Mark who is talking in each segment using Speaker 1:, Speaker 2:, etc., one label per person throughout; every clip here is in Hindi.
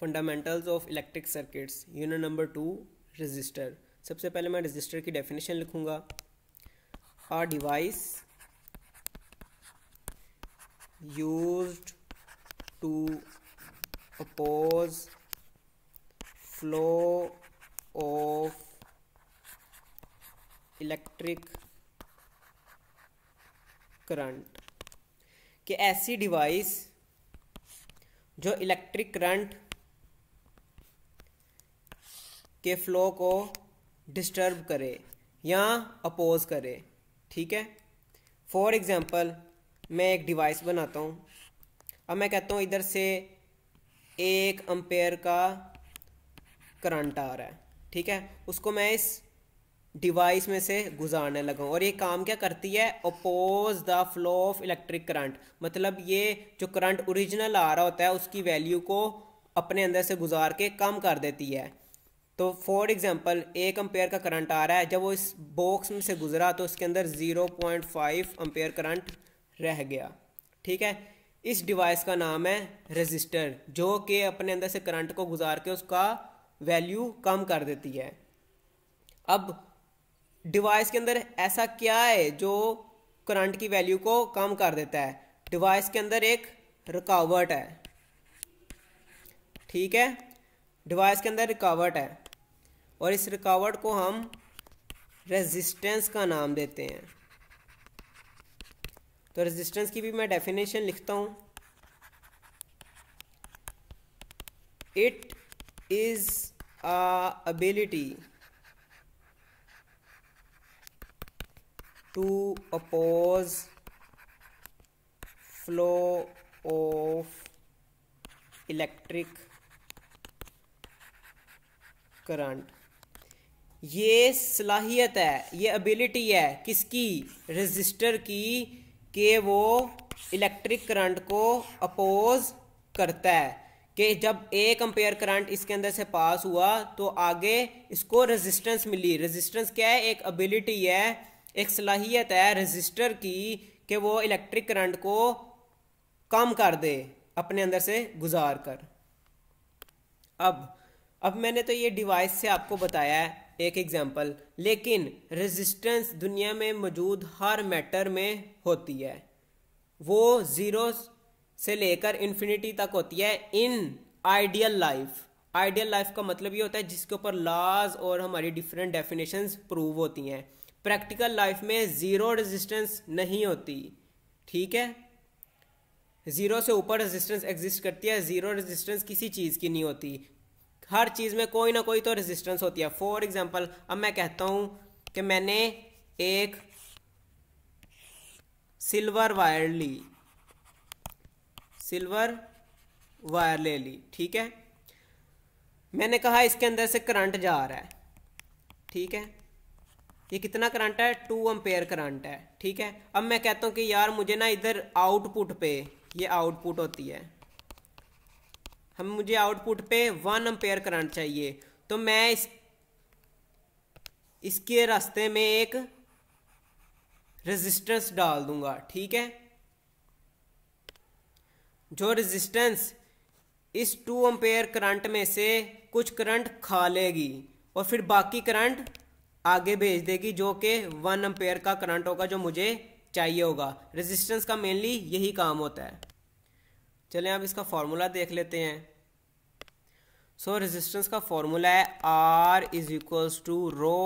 Speaker 1: fundamentals of electric circuits unit number two register सबसे पहले मैं रजिस्टर की डेफिनेशन लिखूंगा a device use to oppose flow of electric current कि ऐसी डिवाइस जो इलेक्ट्रिक करंट के फ्लो को डिस्टर्ब करे या अपोज करे ठीक है फॉर एग्ज़ाम्पल मैं एक डिवाइस बनाता हूँ अब मैं कहता हूँ इधर से एक अम्पेयर का करंट आ रहा है ठीक है उसको मैं इस डिवाइस में से गुजारने लगा और ये काम क्या करती है oppose the flow of electric current मतलब ये जो करंट ओरिजिनल आ रहा होता है उसकी वैल्यू को अपने अंदर से गुजार के कम कर देती है तो फॉर एग्जांपल एक अम्पेयर का करंट आ रहा है जब वो इस बॉक्स में से गुजरा तो उसके अंदर 0.5 अम्पेयर करंट रह गया ठीक है इस डिवाइस का नाम है रजिस्टर जो कि अपने अंदर से करंट को गुजार के उसका वैल्यू कम कर देती है अब डिवाइस के अंदर ऐसा क्या है जो करंट की वैल्यू को कम कर देता है डिवाइस के अंदर एक रुकावट है ठीक है डिवाइस के अंदर रुकावट है और इस रुकावट को हम रेजिस्टेंस का नाम देते हैं तो रेजिस्टेंस की भी मैं डेफिनेशन लिखता हूं it is ability to oppose flow of electric current ये सलाहियत है ये एबिलिटी है किसकी रजिस्टर की कि वो इलेक्ट्रिक करंट को अपोज करता है कि जब एक अम्पेयर करंट इसके अंदर से पास हुआ तो आगे इसको रेजिस्टेंस मिली रेजिस्टेंस क्या है एक एबिलिटी है एक सलाहियत है रजिस्टर की कि वो इलेक्ट्रिक करंट को कम कर दे अपने अंदर से गुजार कर अब अब मैंने तो ये डिवाइस से आपको बताया है एक एग्जाम्पल लेकिन रेजिस्टेंस दुनिया में मौजूद हर मैटर में होती है वो ज़ीरो से लेकर इन्फिनिटी तक होती है in ideal life ideal life का मतलब ये होता है जिसके ऊपर लॉज और हमारी डिफरेंट डेफिनेशन प्रूव होती हैं प्रैक्टिकल लाइफ में ज़ीरो रेजिस्टेंस नहीं होती ठीक है ज़ीरो से ऊपर रेजिस्टेंस एग्जिस्ट करती है ज़ीरो रेजिस्टेंस किसी चीज़ की नहीं होती हर चीज़ में कोई ना कोई तो रेजिस्टेंस होती है फॉर एग्जाम्पल अब मैं कहता हूँ कि मैंने एक सिल्वर वायर ली सिल्वर वायर ले ली ठीक है मैंने कहा इसके अंदर से करंट जा रहा है ठीक है ये कितना करंट है टू अम्पेयर करंट है ठीक है अब मैं कहता हूँ कि यार मुझे ना इधर आउटपुट पे ये आउटपुट होती है हम मुझे आउटपुट पे वन अम्पेयर करंट चाहिए तो मैं इस इसके रास्ते में एक रेजिस्टेंस डाल दूंगा ठीक है जो रेजिस्टेंस इस टू अम्पेयर करंट में से कुछ करंट खा लेगी और फिर बाकी करंट आगे भेज देगी जो कि वन अम्पेयर का करंट होगा जो मुझे चाहिए होगा रेजिस्टेंस का मेनली यही काम होता है चलें अब इसका फॉर्मूला देख लेते हैं सो so, रेजिस्टेंस का फॉर्मूला है R is equals to rho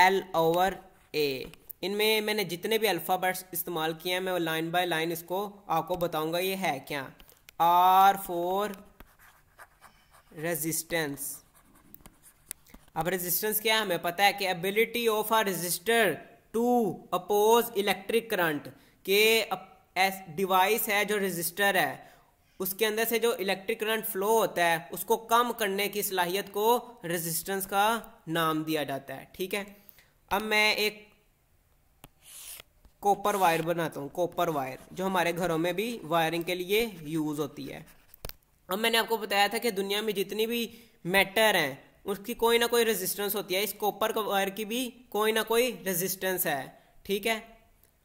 Speaker 1: L over A इनमें मैंने जितने भी अल्फ़ाबेट्स इस्तेमाल किए हैं मैं लाइन बाय लाइन इसको आपको बताऊंगा ये है क्या आर फोर रेजिस्टेंस अब रेजिस्टेंस क्या है हमें पता है कि ability of a register to oppose electric current के एस डिवाइस है जो रजिस्टर है उसके अंदर से जो इलेक्ट्रिक करंट फ्लो होता है उसको कम करने की सलाहियत को रेजिस्टेंस का नाम दिया जाता है ठीक है अब मैं एक कॉपर वायर बनाता हूँ कॉपर वायर जो हमारे घरों में भी वायरिंग के लिए यूज़ होती है अब मैंने आपको बताया था कि दुनिया में जितनी भी मैटर हैं उसकी कोई ना कोई रेजिस्टेंस होती है इस कॉपर वायर की भी कोई ना कोई रेजिस्टेंस है ठीक है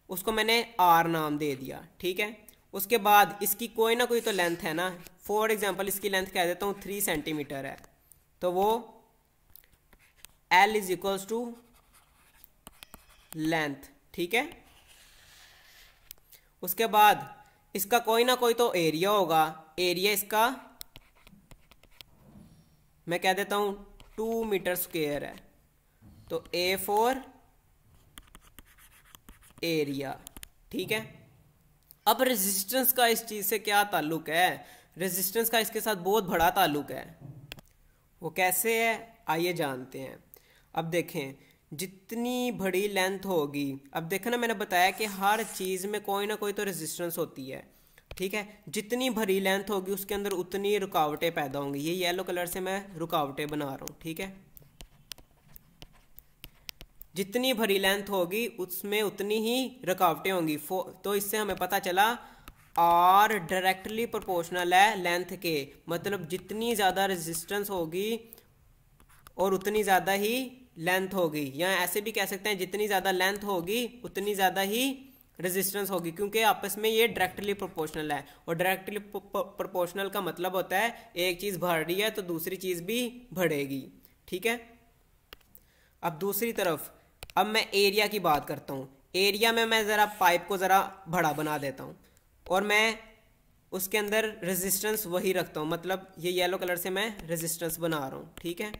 Speaker 1: उसको मैंने आर नाम दे दिया ठीक है उसके बाद इसकी कोई ना कोई तो लेंथ है ना फॉर एग्जाम्पल इसकी लेंथ कह देता हूँ थ्री सेंटीमीटर है तो वो L is equals to length ठीक है उसके बाद इसका कोई ना कोई तो एरिया होगा एरिया इसका मैं कह देता हूँ टू मीटर स्क्वेयर है तो ए फोर एरिया ठीक है अब रेजिस्टेंस का इस चीज़ से क्या ताल्लुक है रेजिस्टेंस का इसके साथ बहुत बड़ा ताल्लुक है वो कैसे है आइए जानते हैं अब देखें जितनी बड़ी लेंथ होगी अब देखा ना मैंने बताया कि हर चीज़ में कोई ना कोई तो रेजिस्टेंस होती है ठीक है जितनी भरी लेंथ होगी उसके अंदर उतनी रुकावटें पैदा होंगी ये येलो कलर से मैं रुकावटें बना रहा हूँ ठीक है जितनी भरी लेंथ होगी उसमें उतनी ही रुकावटें होंगी तो इससे हमें पता चला आर डायरेक्टली प्रोपोर्शनल है लेंथ के मतलब जितनी ज़्यादा रेजिस्टेंस होगी और उतनी ज़्यादा ही लेंथ होगी या ऐसे भी कह सकते हैं जितनी ज़्यादा लेंथ होगी उतनी ज़्यादा ही रेजिस्टेंस होगी क्योंकि आपस में ये डायरेक्टली प्रोपोर्शनल है और डायरेक्टली प्रोपोर्शनल का मतलब होता है एक चीज़ भर रही है तो दूसरी चीज़ भी बढ़ेगी ठीक है अब दूसरी तरफ अब मैं एरिया की बात करता हूँ एरिया में मैं ज़रा पाइप को ज़रा बड़ा बना देता हूँ और मैं उसके अंदर रेजिस्टेंस वही रखता हूँ मतलब ये येलो कलर से मैं रेजिस्टेंस बना रहा हूँ ठीक है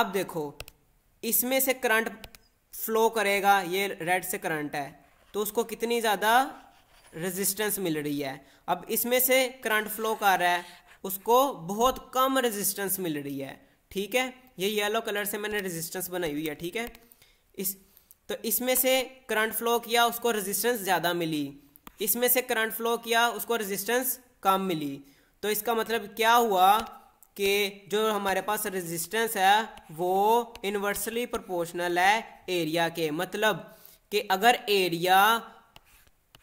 Speaker 1: अब देखो इसमें से करंट फ्लो करेगा ये रेड से करंट है तो उसको कितनी ज़्यादा रेजिस्टेंस मिल रही है अब इसमें से करंट फ्लो कर रहा है उसको बहुत कम रेजिस्टेंस मिल रही है ठीक है ये येलो कलर से मैंने रेजिस्टेंस बनाई हुई है ठीक है इस तो इसमें से करंट फ्लो किया उसको रेजिस्टेंस ज़्यादा मिली इसमें से करंट फ्लो किया उसको रेजिस्टेंस कम मिली तो इसका मतलब क्या हुआ कि जो हमारे पास रेजिस्टेंस है वो इन्वर्सली प्रोपोर्शनल है एरिया के मतलब कि अगर एरिया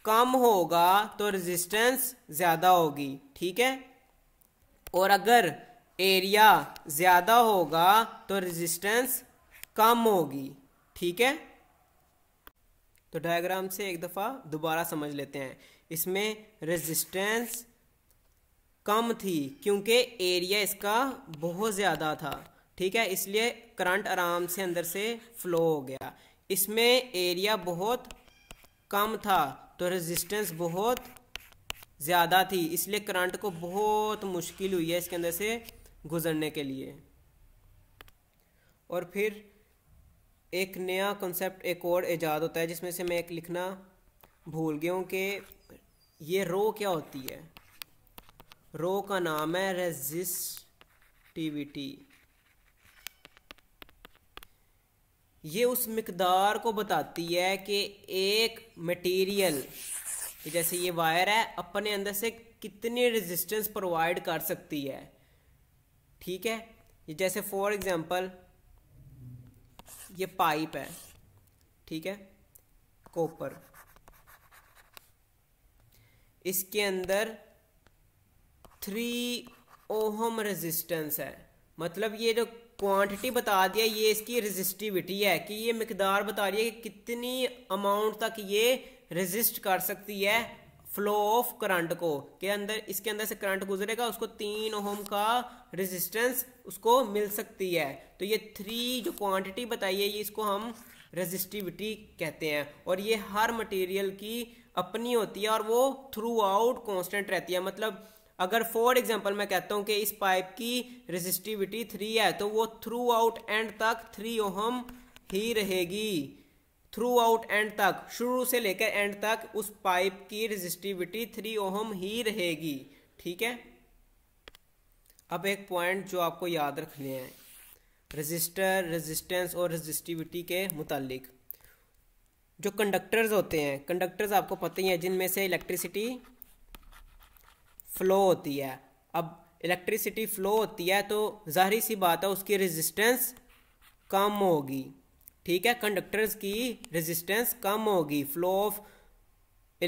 Speaker 1: कम होगा तो रेजिस्टेंस ज़्यादा होगी ठीक है और अगर एरिया ज़्यादा होगा तो रेजिस्टेंस कम होगी ठीक है तो डायग्राम से एक दफ़ा दोबारा समझ लेते हैं इसमें रेजिस्टेंस कम थी क्योंकि एरिया इसका बहुत ज़्यादा था ठीक है इसलिए करंट आराम से अंदर से फ्लो हो गया इसमें एरिया बहुत कम था तो रेजिस्टेंस बहुत ज़्यादा थी इसलिए करंट को बहुत मुश्किल हुई है इसके अंदर से गुजरने के लिए और फिर एक नया कॉन्सेप्ट एक और ईजाद होता है जिसमें से मैं एक लिखना भूल गया हूँ कि ये रो क्या होती है रो का नाम है रेजिस्टिविटी ये उस मकदार को बताती है कि एक मटेरियल जैसे ये वायर है अपने अंदर से कितनी रेजिस्टेंस प्रोवाइड कर सकती है ठीक है जैसे फॉर एग्जांपल ये पाइप है ठीक है कॉपर इसके अंदर थ्री ओहम रेजिस्टेंस है मतलब ये जो क्वांटिटी बता दिया ये इसकी रेजिस्टिविटी है कि ये मकदार बता रही है कि कितनी अमाउंट तक ये रेजिस्ट कर सकती है फ्लो ऑफ करंट को के अंदर इसके अंदर से करंट गुजरेगा उसको तीन ओम का रेजिस्टेंस उसको मिल सकती है तो ये थ्री जो क्वांटिटी बताई है ये इसको हम रेजिस्टिविटी कहते हैं और ये हर मटेरियल की अपनी होती है और वो थ्रू आउट कॉन्स्टेंट रहती है मतलब अगर फॉर एग्जाम्पल मैं कहता हूँ कि इस पाइप की रेजिस्टिविटी थ्री है तो वो थ्रू आउट एंड तक थ्री ओहम ही रहेगी थ्रू आउट एंड तक शुरू से लेकर एंड तक उस पाइप की रेजिस्टिविटी थ्री ओहम ही रहेगी ठीक है अब एक पॉइंट जो आपको याद रखने हैं रजिस्टर रेजिस्टेंस और रजिस्टिविटी के मुतालिक जो कंडक्टर्स होते हैं कंडक्टर्स आपको पता ही है जिनमें से इलेक्ट्रिसिटी फ्लो होती है अब इलेक्ट्रिसिटी फ्लो होती है तो जाहिर सी बात है उसकी रेजिस्टेंस कम होगी ठीक है कंडक्टर्स की रेजिस्टेंस कम होगी फ्लो ऑफ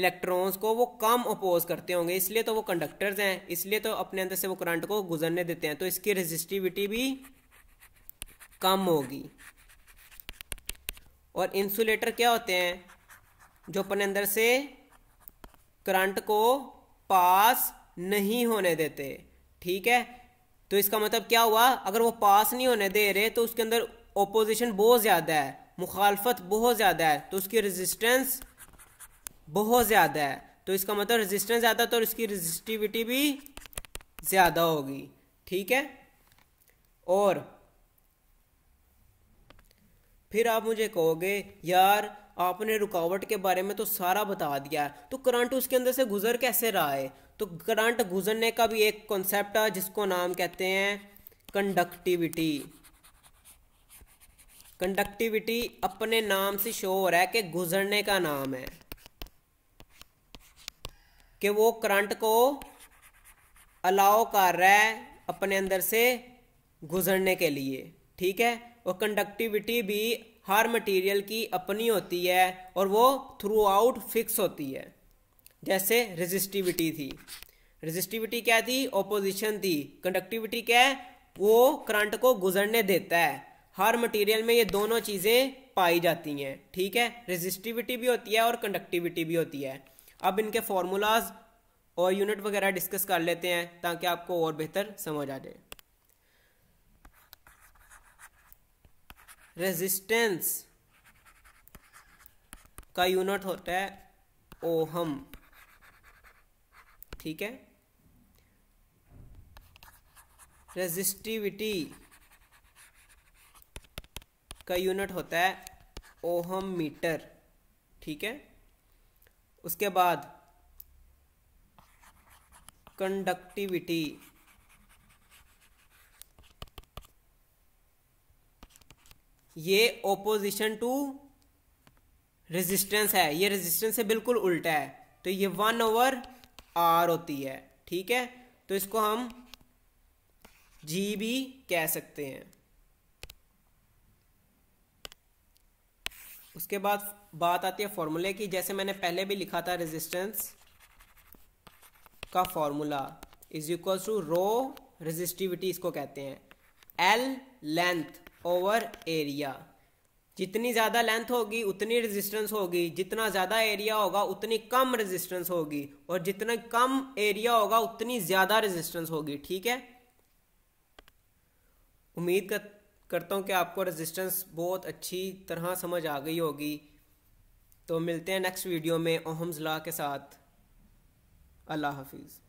Speaker 1: इलेक्ट्रॉन्स को वो कम अपोज करते होंगे इसलिए तो वो कंडक्टर्स हैं इसलिए तो अपने अंदर से वो करंट को गुजरने देते हैं तो इसकी रेजिस्टिविटी भी कम होगी और इंसुलेटर क्या होते हैं जो अपने अंदर से करंट को पास नहीं होने देते ठीक है तो इसका मतलब क्या हुआ अगर वो पास नहीं होने दे रहे तो उसके अंदर ओपोजिशन बहुत ज़्यादा है मुखालफत बहुत ज़्यादा है तो उसकी रेजिस्टेंस बहुत ज़्यादा है तो इसका मतलब रेजिस्टेंस ज़्यादा तो इसकी रेजिस्टिविटी भी ज़्यादा होगी ठीक है और फिर आप मुझे कहोगे यार आपने रुकावट के बारे में तो सारा बता दिया है तो करंट उसके अंदर से गुजर कैसे रहा है तो करंट गुजरने का भी एक कॉन्सेप्ट है जिसको नाम कहते हैं कंडक्टिविटी कंडक्टिविटी अपने नाम से शो हो रहा है कि गुजरने का नाम है कि वो करंट को अलाउ कर रहा है अपने अंदर से गुजरने के लिए ठीक है और कंडक्टिविटी भी हर मटेरियल की अपनी होती है और वो थ्रू आउट फिक्स होती है जैसे रेजिस्टिविटी थी रेजिस्टिविटी क्या थी ऑपोजिशन थी कंडक्टिविटी क्या है वो करंट को गुजरने देता है हर मटेरियल में ये दोनों चीज़ें पाई जाती हैं ठीक है रेजिस्टिविटी भी होती है और कंडक्टिविटी भी होती है अब इनके फॉर्मूलाज और यूनिट वगैरह डिस्कस कर लेते हैं ताकि आपको और बेहतर समझ आ जाए रेजिस्टेंस का यूनिट होता है ओहम ठीक है रेजिस्टिविटी का यूनिट होता है ओहम मीटर ठीक है उसके बाद कंडक्टिविटी ये ओपोजिशन टू रेजिस्टेंस है ये रेजिस्टेंस से बिल्कुल उल्टा है तो ये वन ओवर आर होती है ठीक है तो इसको हम जी भी कह सकते हैं उसके बाद बात आती है फॉर्मूले की जैसे मैंने पहले भी लिखा था रेजिस्टेंस का formula is equal to rho resistivity इसको कहते हैं एल लेंथ ओवर एरिया जितनी ज़्यादा लेंथ होगी उतनी रेजिस्टेंस होगी जितना ज़्यादा एरिया होगा उतनी कम रेजिस्टेंस होगी और जितना कम एरिया होगा उतनी ज़्यादा रेजिस्टेंस होगी ठीक है उम्मीद कर करता हूँ कि आपको रेजिस्टेंस बहुत अच्छी तरह समझ आ गई होगी तो मिलते हैं नेक्स्ट वीडियो में ओहम्स ला के साथ अल्लाह हाफिज़